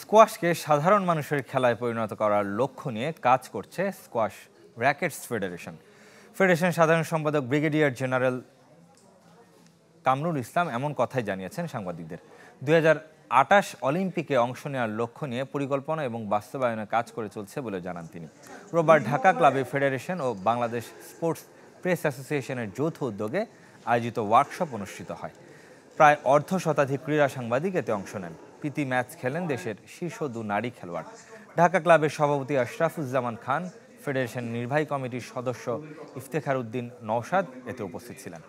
স্কোয়াশকে সাধারণ মানুষের খেলায় পরিণত করার লক্ষ্য নিয়ে কাজ করছে স্কোয়াশ র্যাকেটস ফেডারেশন ফেডারেশন সাধারণ সম্পাদক ব্রিগেডিয়ার জেনারেল কামরুল ইসলাম এমন কথাই জানিয়েছেন সাংবাদিকদের দুই আটাশ অলিম্পিকে অংশ নেওয়ার লক্ষ্য নিয়ে পরিকল্পনা এবং বাস্তবায়নে কাজ করে চলছে বলে জানান তিনি রোববার ঢাকা ক্লাবে ফেডারেশন ও বাংলাদেশ স্পোর্টস প্রেস অ্যাসোসিয়েশনের যৌথ উদ্যোগে আয়োজিত ওয়ার্কশপ অনুষ্ঠিত হয় প্রায় অর্ধ শতাধিক ক্রীড়া সাংবাদিক এতে অংশ নেন প্রীতি ম্যাচ খেলেন দেশের শীর্ষ দু নারী খেলোয়াড় ঢাকা ক্লাবের সভাপতি আশরাফুজ্জামান খান ফেডারেশন নির্বাহী কমিটির সদস্য ইফতেখার উদ্দিন নওশাদ এতে উপস্থিত ছিলেন